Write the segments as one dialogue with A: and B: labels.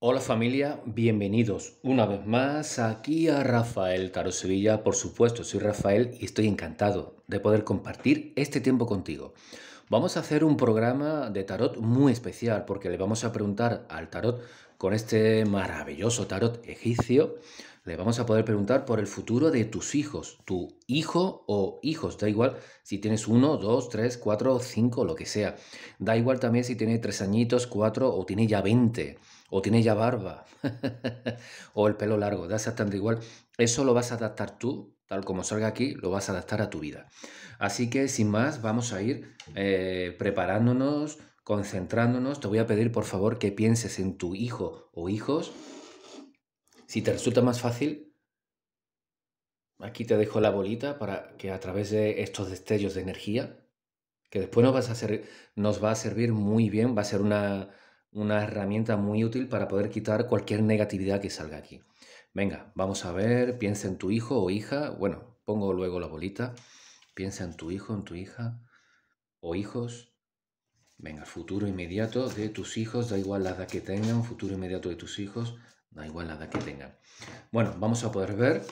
A: Hola familia, bienvenidos una vez más aquí a Rafael Tarot Sevilla. Por supuesto, soy Rafael y estoy encantado de poder compartir este tiempo contigo. Vamos a hacer un programa de tarot muy especial porque le vamos a preguntar al tarot con este maravilloso tarot egipcio. Le vamos a poder preguntar por el futuro de tus hijos, tu hijo o hijos, da igual si tienes uno, dos, tres, cuatro, cinco, lo que sea. Da igual también si tiene tres añitos, cuatro o tiene ya veinte o tiene ya barba, o el pelo largo, da exactamente igual. Eso lo vas a adaptar tú, tal como salga aquí, lo vas a adaptar a tu vida. Así que sin más, vamos a ir eh, preparándonos, concentrándonos. Te voy a pedir por favor que pienses en tu hijo o hijos. Si te resulta más fácil, aquí te dejo la bolita para que a través de estos destellos de energía, que después vas a nos va a servir muy bien, va a ser una una herramienta muy útil para poder quitar cualquier negatividad que salga aquí. Venga, vamos a ver, piensa en tu hijo o hija, bueno, pongo luego la bolita, piensa en tu hijo, en tu hija o hijos. Venga, futuro inmediato de tus hijos, da igual la edad que tengan, futuro inmediato de tus hijos, da igual la edad que tengan. Bueno, vamos a poder ver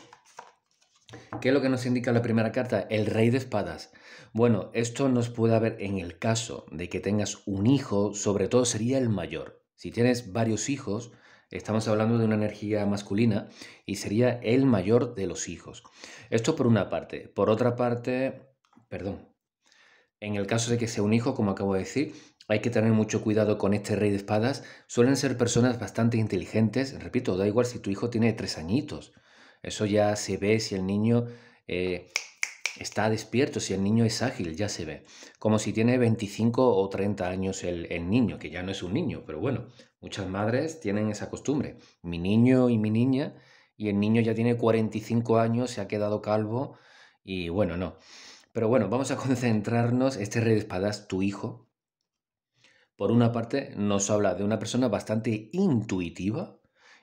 A: ¿Qué es lo que nos indica la primera carta? El rey de espadas. Bueno, esto nos puede haber en el caso de que tengas un hijo, sobre todo sería el mayor. Si tienes varios hijos, estamos hablando de una energía masculina y sería el mayor de los hijos. Esto por una parte. Por otra parte, perdón, en el caso de que sea un hijo, como acabo de decir, hay que tener mucho cuidado con este rey de espadas. Suelen ser personas bastante inteligentes. Repito, da igual si tu hijo tiene tres añitos. Eso ya se ve si el niño eh, está despierto, si el niño es ágil, ya se ve. Como si tiene 25 o 30 años el, el, niño, que ya no es un niño, pero bueno, muchas madres tienen esa costumbre. Mi niño y mi niña, y el niño ya tiene 45 años, se ha quedado calvo, y bueno, no. Pero bueno, vamos a concentrarnos, este rey de espadas, tu hijo, por una parte nos habla de una persona bastante intuitiva,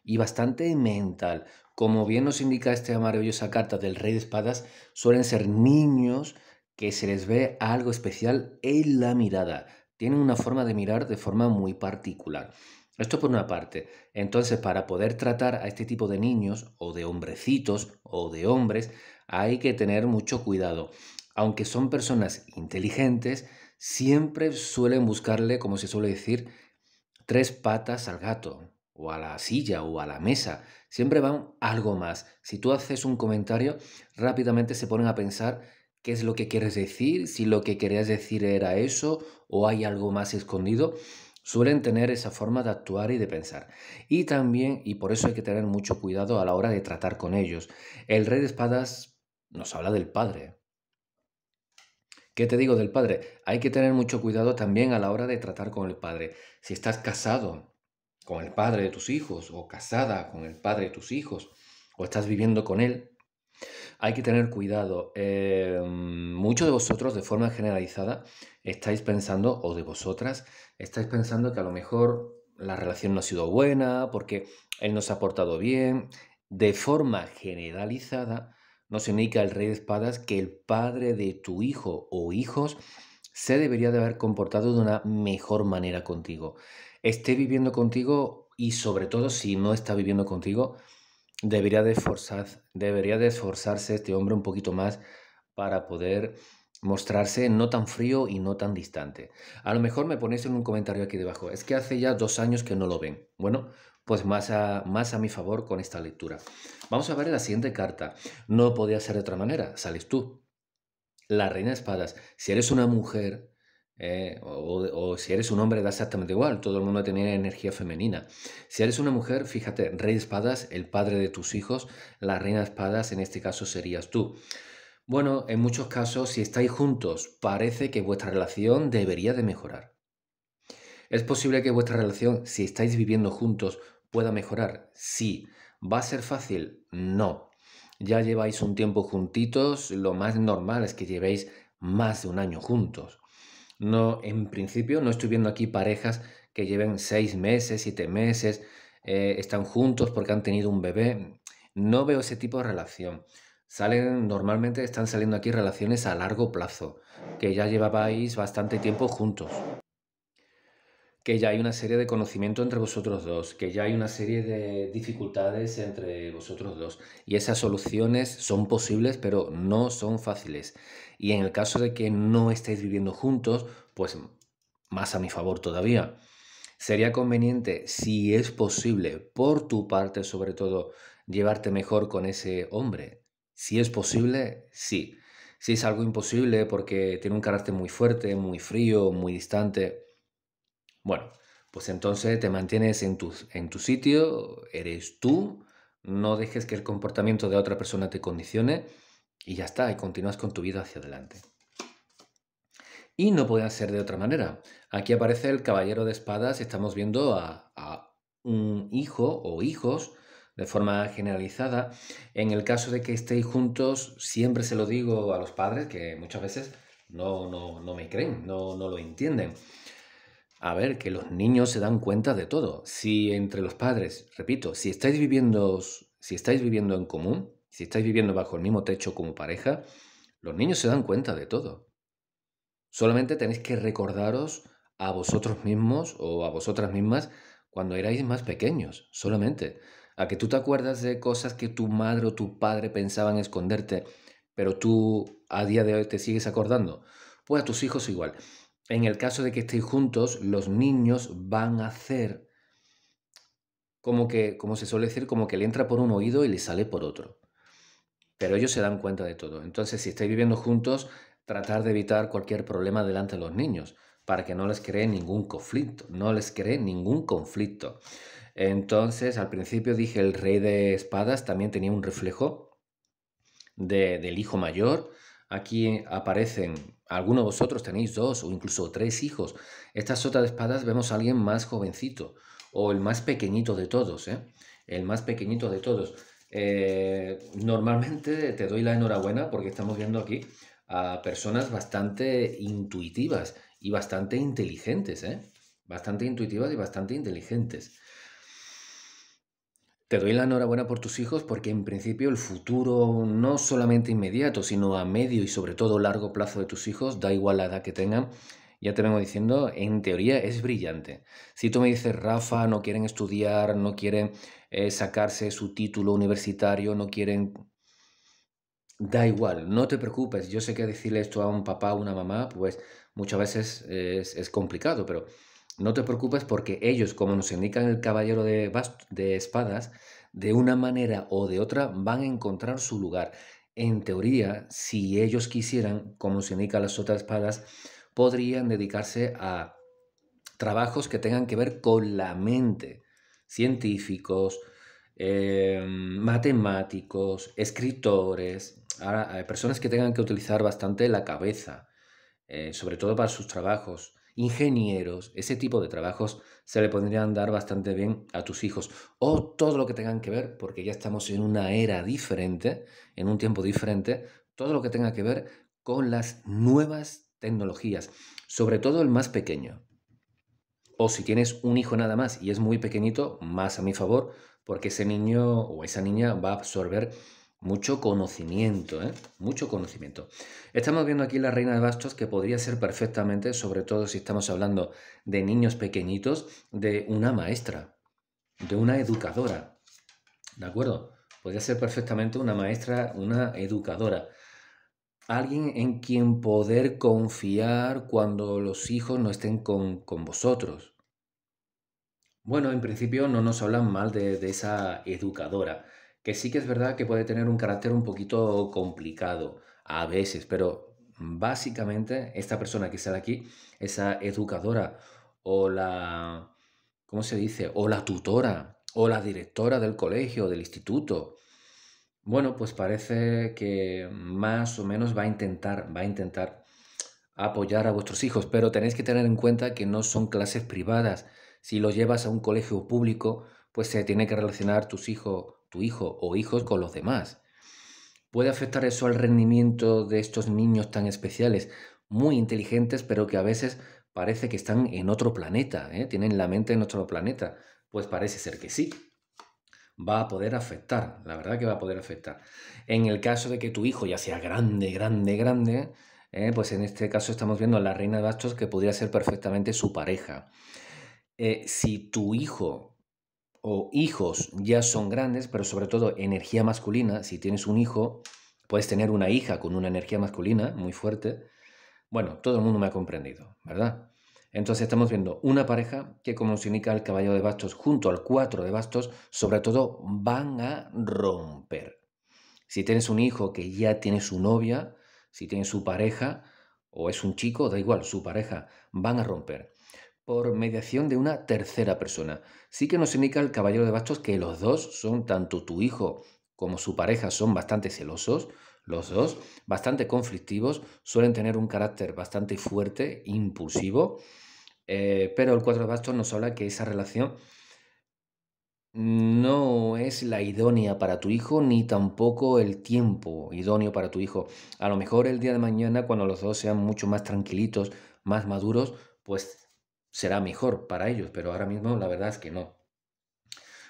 A: y bastante mental. Como bien nos indica esta maravillosa carta del Rey de Espadas, suelen ser niños que se les ve algo especial en la mirada. Tienen una forma de mirar de forma muy particular. Esto por una parte. Entonces, para poder tratar a este tipo de niños o de hombrecitos o de hombres, hay que tener mucho cuidado. Aunque son personas inteligentes, siempre suelen buscarle, como se suele decir, tres patas al gato o a la silla o a la mesa. Siempre van algo más. Si tú haces un comentario, rápidamente se ponen a pensar qué es lo que quieres decir, si lo que querías decir era eso o hay algo más escondido. Suelen tener esa forma de actuar y de pensar. Y también, y por eso hay que tener mucho cuidado a la hora de tratar con ellos, el rey de espadas nos habla del padre. ¿Qué te digo del padre? Hay que tener mucho cuidado también a la hora de tratar con el padre. Si estás casado con el padre de tus hijos o casada con el padre de tus hijos o estás viviendo con él, hay que tener cuidado. Em, muchos de vosotros de forma generalizada estáis pensando, o de vosotras, estáis pensando que a lo mejor la relación no ha sido buena, porque él no se ha portado bien. De forma generalizada, nos indica el rey de espadas que el padre de tu hijo o hijos se debería de haber comportado de una mejor manera contigo esté viviendo contigo y sobre todo si no está viviendo contigo, debería de, debería esforzarse este hombre un poquito más para poder mostrarse no tan frío y no tan distante. A lo mejor me ponéis en un comentario aquí debajo, es que hace ya dos años que no lo ven. Bueno, pues más a, más a mi favor con esta lectura. Vamos a ver la siguiente carta. No podía ser de otra manera, sales tú. La reina de espadas. Si eres una mujer, eh, o, si eres un hombre da exactamente igual, todo el mundo tiene energía femenina. Si eres una mujer, fíjate, rey de espadas, el padre de tus hijos, la reina de espadas en este caso serías tú. Bueno, en muchos casos, si estáis juntos, parece que vuestra relación debería de mejorar. Es posible que vuestra relación, si estáis viviendo juntos, pueda mejorar. Sí. ¿Va a ser fácil? No. Ya lleváis un tiempo juntitos, lo más normal es que llevéis más de un año juntos. No, en principio no estoy viendo aquí parejas que lleven seis meses, siete meses, eh, están juntos porque han tenido un bebé. No veo ese tipo de relación. Salen, normalmente están saliendo aquí relaciones a largo plazo, que ya llevabais bastante tiempo juntos que ya hay una serie de conocimiento entre vosotros dos, que ya hay una serie de dificultades entre vosotros dos. Y esas soluciones son posibles, pero no son fáciles. Y en el caso de que no estéis viviendo juntos, pues más a mi favor todavía. Sería conveniente, si es posible, por tu parte sobre todo, llevarte mejor con ese hombre. Si es posible, sí. Si es algo imposible porque tiene un carácter muy fuerte, muy frío, muy distante, bueno, pues entonces te mantienes en tu, en tu sitio, eres tú, no dejes que el comportamiento de otra persona te condicione y ya está, y continúas con tu vida hacia adelante. Y no puede ser de otra manera. Aquí aparece el caballero de espadas estamos viendo a, un hijo o hijos de forma generalizada. En el caso de que estéis juntos, siempre se lo digo a los padres, que muchas veces no, no, me creen, no, no lo entienden. A ver, que los niños se dan cuenta de todo. Si entre los padres, repito, si estáis viviendo, si estáis viviendo en común, si estáis viviendo bajo el mismo techo como pareja, los niños se dan cuenta de todo. Solamente tenéis que recordaros a vosotros mismos o a vosotras mismas cuando erais más pequeños, solamente. A que tú te acuerdas de cosas que tu madre o tu padre pensaban esconderte, pero tú a día de hoy te sigues acordando. Pues a tus hijos igual en el caso de que estéis juntos, los niños van a hacer como que, como se suele decir, como que le entra por un oído y le sale por otro. Pero ellos se dan cuenta de todo. Entonces, si estáis viviendo juntos, tratar de evitar cualquier problema delante de los niños para que no les cree ningún conflicto, no les cree ningún conflicto. Entonces, al principio dije, el rey de espadas también tenía un reflejo de, del hijo mayor. Aquí aparecen algunos de vosotros tenéis dos o incluso tres hijos. Esta sota de espadas vemos a alguien más jovencito o el más pequeñito de todos, ¿eh? El más pequeñito de todos. Eh, normalmente te doy la enhorabuena porque estamos viendo aquí a personas bastante intuitivas y bastante inteligentes, ¿eh? Bastante intuitivas y bastante inteligentes. Te doy la enhorabuena por tus hijos porque en principio el futuro no solamente inmediato, sino a medio y sobre todo largo plazo de tus hijos, da igual la edad que tengan, ya te vengo diciendo, en teoría es brillante. Si tú me dices, Rafa, no quieren estudiar, no quieren eh, sacarse su título universitario, no quieren... Da igual, no te preocupes. Yo sé que decirle esto a un papá o una mamá, pues muchas veces es complicado, pero no te preocupes porque ellos, como nos indican el caballero de, de espadas, de una manera o de otra van a encontrar su lugar. En teoría, si ellos quisieran, como se indica las otras espadas, podrían dedicarse a trabajos que tengan que ver con la mente, científicos, em, matemáticos, escritores, personas que tengan que utilizar bastante la cabeza, eh, sobre todo para sus trabajos ingenieros, ese tipo de trabajos se le podrían dar bastante bien a tus hijos o todo lo que tengan que ver, porque ya estamos en una era diferente, en un tiempo diferente, todo lo que tenga que ver con las nuevas tecnologías, sobre todo el más pequeño. O si tienes un hijo nada más y es muy pequeñito, más a mi favor, porque ese niño o esa niña va a absorber mucho conocimiento, ¿eh? Mucho conocimiento. Estamos viendo aquí la reina de bastos que podría ser perfectamente, sobre todo si estamos hablando de niños pequeñitos, de una maestra, de una educadora. ¿De acuerdo? Podría ser perfectamente una maestra, una educadora. Alguien en quien poder confiar cuando los hijos no estén con, con vosotros. Bueno, en principio no nos hablan mal de, de esa educadora que sí que es verdad que puede tener un carácter un poquito complicado a veces, pero básicamente esta persona que sale aquí, esa educadora o la, ¿cómo se dice? O la tutora o la directora del colegio, del instituto. Bueno, pues parece que más o menos va a intentar, va a intentar apoyar a vuestros hijos, pero tenéis que tener en cuenta que no son clases privadas. Si lo llevas a un colegio público, pues se tiene que relacionar tus hijos tu hijo o hijos con los demás. ¿Puede afectar eso al rendimiento de estos niños tan especiales, muy inteligentes, pero que a veces parece que están en otro planeta, ¿eh? tienen la mente en otro planeta? Pues parece ser que sí. Va a poder afectar, la verdad que va a poder afectar. En el caso de que tu hijo ya sea grande, grande, grande, ¿eh? pues en este caso estamos viendo a la reina de bastos que podría ser perfectamente su pareja. Eh, si tu hijo o hijos ya son grandes, pero sobre todo energía masculina, si tienes un hijo, puedes tener una hija con una energía masculina muy fuerte. Bueno, todo el mundo me ha comprendido, ¿verdad? Entonces estamos viendo una pareja que, como se indica el caballo de bastos junto al cuatro de bastos, sobre todo van a romper. Si tienes un hijo que ya tiene su novia, si tiene su pareja, o es un chico, da igual, su pareja, van a romper por mediación de una tercera persona. Sí que nos indica el caballero de bastos que los dos son, tanto tu hijo como su pareja, son bastante celosos, los dos, bastante conflictivos, suelen tener un carácter bastante fuerte, impulsivo, eh, pero el cuatro de bastos nos habla que esa relación no es la idónea para tu hijo ni tampoco el tiempo idóneo para tu hijo. A lo mejor el día de mañana, cuando los dos sean mucho más tranquilitos, más maduros, pues será mejor para ellos, pero ahora mismo la verdad es que no.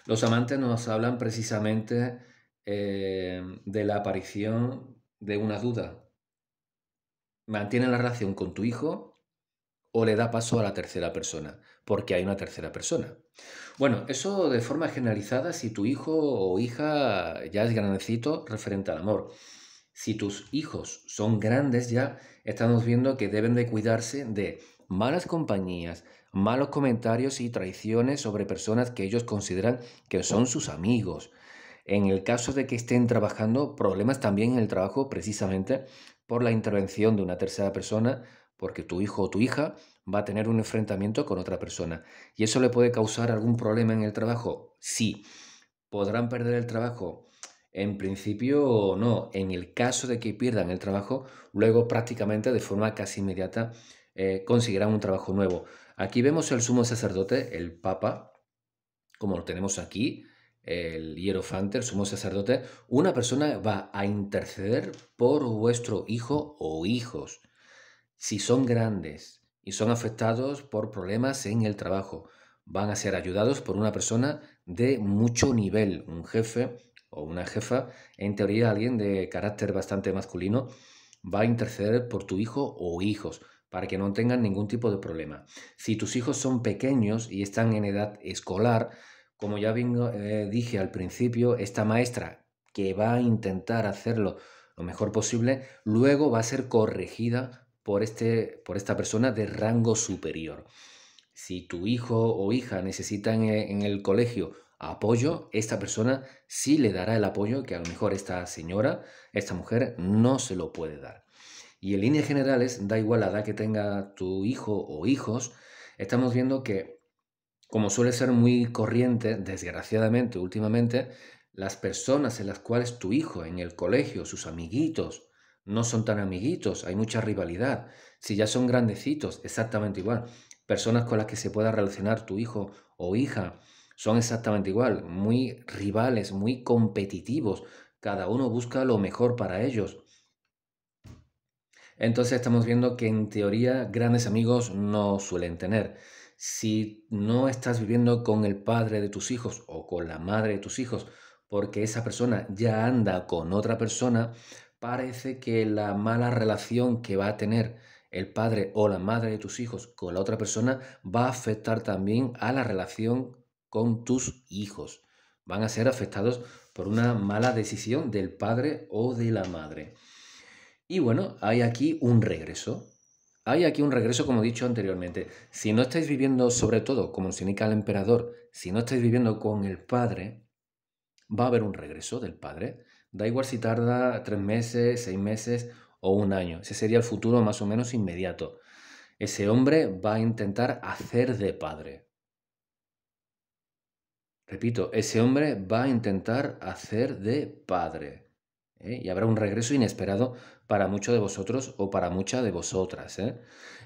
A: Los amantes nos hablan precisamente eh, de la aparición de una duda. ¿Mantiene la relación con tu hijo o le da paso a la tercera persona? Porque hay una tercera persona. Bueno, eso de forma generalizada si tu hijo o hija ya es grandecito referente al amor. Si tus hijos son grandes ya, estamos viendo que deben de cuidarse de malas compañías, malos comentarios y traiciones sobre personas que ellos consideran que son sus amigos. En el caso de que estén trabajando, problemas también en el trabajo precisamente por la intervención de una tercera persona, porque tu hijo o tu hija va a tener un enfrentamiento con otra persona. ¿Y eso le puede causar algún problema en el trabajo? Sí. ¿Podrán perder el trabajo? En principio no. En el caso de que pierdan el trabajo, luego prácticamente de forma casi inmediata eh, un trabajo nuevo. Aquí vemos el sumo sacerdote, el papa, como lo tenemos aquí, el hierofante, el sumo sacerdote. Una persona va a interceder por vuestro hijo o hijos, si son grandes y son afectados por problemas en el trabajo. Van a ser ayudados por una persona de mucho nivel, un jefe o una jefa, en teoría alguien de carácter bastante masculino, va a interceder por tu hijo o hijos para que no tengan ningún tipo de problema. Si tus hijos son pequeños y están en edad escolar, como ya eh, dije al principio, esta maestra que va a intentar hacerlo lo mejor posible, luego va a ser corregida por, este, por esta persona de rango superior. Si tu hijo o hija necesitan eh, en el colegio apoyo, esta persona sí le dará el apoyo que a lo mejor esta señora, esta mujer, no se lo puede dar. Y en líneas generales, da igual la edad que tenga tu hijo o hijos, estamos viendo que, como suele ser muy corriente, desgraciadamente últimamente, las personas en las cuales tu hijo en el colegio, sus amiguitos, no son tan amiguitos, hay mucha rivalidad. Si ya son grandecitos, exactamente igual. Personas con las que se pueda relacionar tu hijo o hija son exactamente igual, muy rivales, muy competitivos. Cada uno busca lo mejor para ellos. Entonces estamos viendo que en teoría grandes amigos no suelen tener. Si no estás viviendo con el padre de tus hijos o con la madre de tus hijos porque esa persona ya anda con otra persona, parece que la mala relación que va a tener el padre o la madre de tus hijos con la otra persona va a afectar también a la relación con tus hijos. Van a ser afectados por una mala decisión del padre o de la madre. Y bueno, hay aquí un regreso. Hay aquí un regreso, como he dicho anteriormente. Si no estáis viviendo, sobre todo, como indica el emperador, si no estáis viviendo con el padre, va a haber un regreso del padre. Da igual si tarda tres meses, seis meses o un año. Ese sería el futuro más o menos inmediato. Ese hombre va a intentar hacer de padre. Repito, ese hombre va a intentar hacer de padre. ¿eh? y habrá un regreso inesperado para muchos de vosotros o para muchas de vosotras. ¿eh?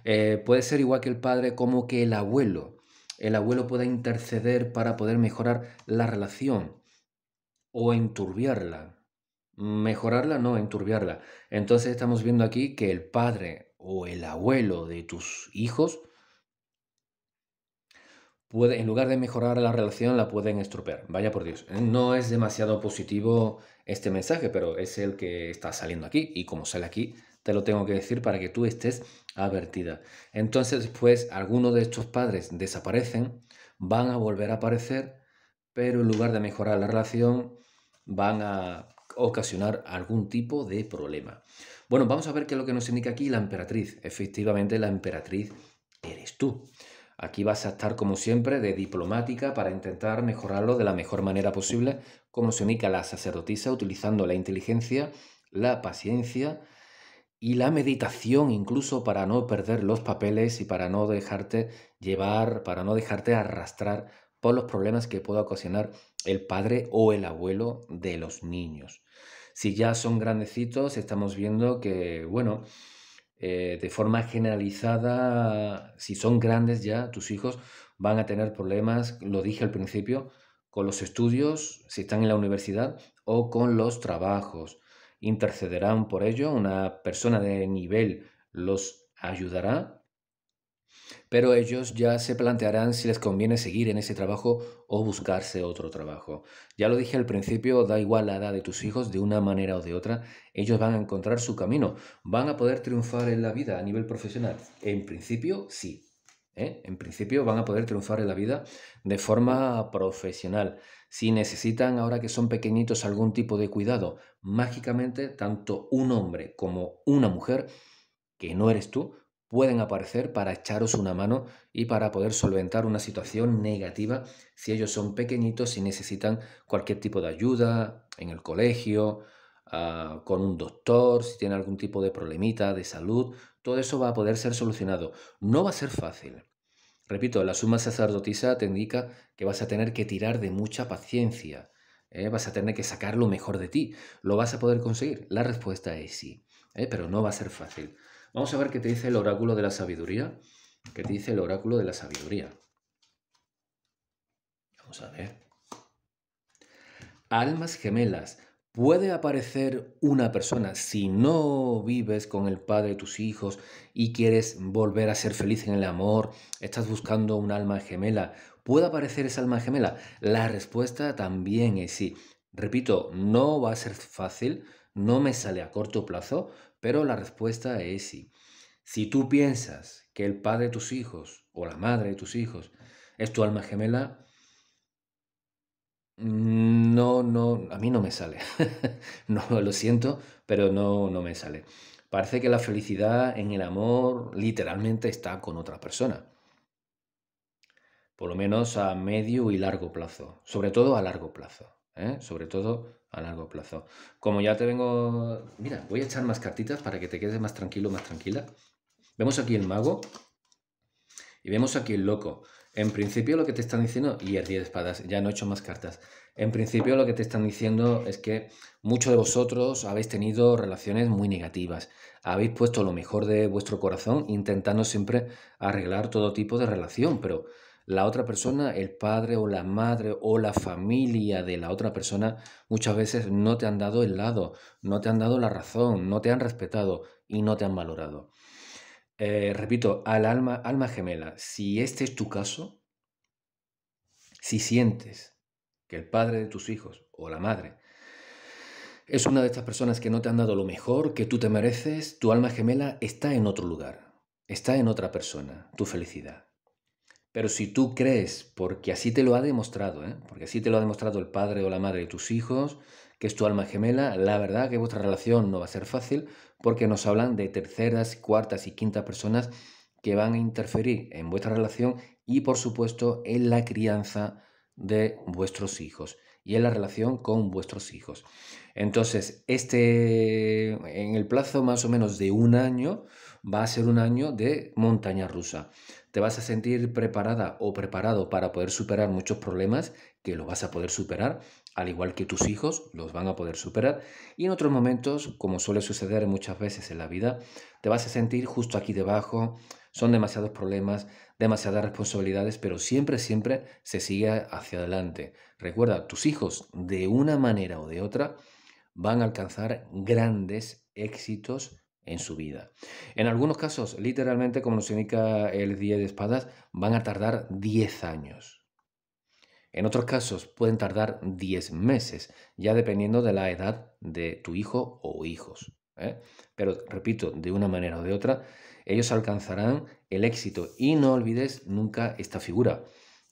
A: Eh, puede ser igual que el padre como que el abuelo. El abuelo pueda interceder para poder mejorar la relación o enturbiarla. Mejorarla, no, enturbiarla. Entonces estamos viendo aquí que el padre o el abuelo de tus hijos en lugar de mejorar la relación, la pueden estropear. Vaya por Dios. No es demasiado positivo este mensaje, pero es el que está saliendo aquí y como sale aquí, te lo tengo que decir para que tú estés advertida. Entonces, pues algunos de estos padres desaparecen, van a volver a aparecer, pero en lugar de mejorar la relación, van a ocasionar algún tipo de problema. Bueno, vamos a ver qué es lo que nos indica aquí la emperatriz. Efectivamente, la emperatriz eres tú. Aquí vas a estar, como siempre, de diplomática para intentar mejorarlo de la mejor manera posible, como se unica la sacerdotisa, utilizando la inteligencia, la paciencia y la meditación, incluso para no perder los papeles y para no dejarte llevar, para no dejarte arrastrar por los problemas que pueda ocasionar el padre o el abuelo de los niños. Si ya son grandecitos, estamos viendo que, bueno, eh, de forma generalizada, si son grandes ya, tus hijos van a tener problemas, lo dije al principio, con los estudios, si están en la universidad, o con los trabajos. Intercederán por ello, una persona de nivel los ayudará pero ellos ya se plantearán si les conviene seguir en ese trabajo o buscarse otro trabajo. Ya lo dije al principio, da igual la edad de tus hijos, de una manera o de otra, ellos van a encontrar su camino, van a poder triunfar en la vida a nivel profesional. En principio, sí. ¿Eh? En principio van a poder triunfar en la vida de forma profesional. Si necesitan, ahora que son pequeñitos, algún tipo de cuidado, mágicamente tanto un hombre como una mujer, que no eres tú, pueden aparecer para echaros una mano y para poder solventar una situación negativa si ellos son pequeñitos y necesitan cualquier tipo de ayuda en el colegio, ah, con un doctor, si tienen algún tipo de problemita de salud, todo eso va a poder ser solucionado. No va a ser fácil. Repito, la suma sacerdotisa te indica que vas a tener que tirar de mucha paciencia, ¿eh? vas a tener que sacar lo mejor de ti. ¿Lo vas a poder conseguir? La respuesta es sí, ¿eh? pero no va a ser fácil. Vamos a ver qué te dice el oráculo de la sabiduría. ¿Qué te dice el oráculo de la sabiduría? Vamos a ver. Almas gemelas. Puede aparecer una persona si no vives con el padre de tus hijos y quieres volver a ser feliz en el amor, estás buscando un alma gemela. ¿Puede aparecer esa alma gemela? La respuesta también es sí. Repito, no va a ser fácil, no me sale a corto plazo, pero la respuesta es sí. Si tú piensas que el padre de tus hijos o la madre de tus hijos es tu alma gemela, no, no, a mí no me sale. no, lo siento, pero no, no me sale. Parece que la felicidad en el amor literalmente está con otra persona. Por lo menos a medio y largo plazo, sobre todo a largo plazo. ¿eh? sobre todo a largo plazo. Como ya te vengo, mira, voy a echar más cartitas para que te quedes más tranquilo, más tranquila. Vemos aquí el mago y vemos aquí el loco. En principio lo que te están diciendo, y el 10 de espadas, ya no he hecho más cartas. En principio lo que te están diciendo es que muchos de vosotros habéis tenido relaciones muy negativas. Habéis puesto lo mejor de vuestro corazón intentando siempre arreglar todo tipo de relación, pero la otra persona, el padre o la madre o la familia de la otra persona, muchas veces no te han dado el lado, no te han dado la razón, no te han respetado y no te han valorado. Eh, repito, al alma, alma gemela, si este es tu caso, si sientes que el padre de tus hijos o la madre es una de estas personas que no te han dado lo mejor que tú te mereces, tu alma gemela está en otro lugar, está en otra persona, tu felicidad. Pero si tú crees, porque así te lo ha demostrado, ¿eh? porque así te lo ha demostrado el padre o la madre de tus hijos, que es tu alma gemela, la verdad que vuestra relación no va a ser fácil porque nos hablan de terceras, cuartas y quintas personas que van a interferir en vuestra relación y por supuesto en la crianza de vuestros hijos y en la relación con vuestros hijos. Entonces, este en el plazo más o menos de un año va a ser un año de montaña rusa te vas a sentir preparada o preparado para poder superar muchos problemas, que lo vas a poder superar, al igual que tus hijos los van a poder superar. Y en otros momentos, como suele suceder muchas veces en la vida, te vas a sentir justo aquí debajo, son demasiados problemas, demasiadas responsabilidades, pero siempre, siempre se sigue hacia adelante. Recuerda, tus hijos de una manera o de otra van a alcanzar grandes éxitos en su vida. En algunos casos, literalmente, como nos indica el Día de espadas, van a tardar 10 años. En otros casos pueden tardar 10 meses, ya dependiendo de la edad de tu hijo o hijos. ¿eh? Pero repito, de una manera o de otra, ellos alcanzarán el éxito. Y no olvides nunca esta figura,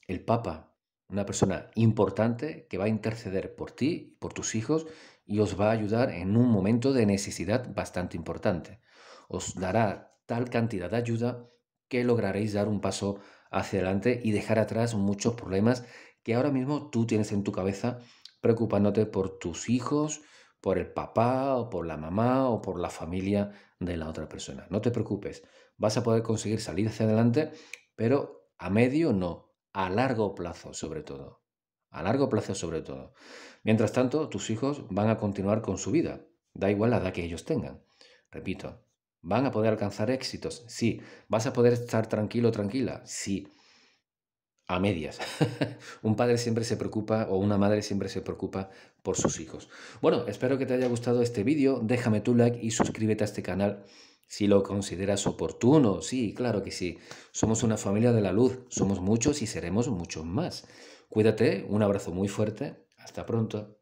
A: el Papa, una persona importante que va a interceder por ti, por tus hijos y os va a ayudar en un momento de necesidad bastante importante. Os dará tal cantidad de ayuda que lograréis dar un paso hacia adelante y dejar atrás muchos problemas que ahora mismo tú tienes en tu cabeza preocupándote por tus hijos, por el papá o por la mamá o por la familia de la otra persona. No te preocupes, vas a poder conseguir salir hacia adelante, pero a medio no, a largo plazo sobre todo a largo plazo sobre todo. Mientras tanto, tus hijos van a continuar con su vida, da igual la edad que ellos tengan. Repito, ¿van a poder alcanzar éxitos? Sí. ¿Vas a poder estar tranquilo, tranquila? Sí. A medias. Un padre siempre se preocupa o una madre siempre se preocupa por sus hijos. Bueno, espero que te haya gustado este vídeo. Déjame tu like y suscríbete a este canal si lo consideras oportuno. Sí, claro que sí. Somos una familia de la luz. Somos muchos y seremos muchos más. Cuídate, un abrazo muy fuerte, hasta pronto.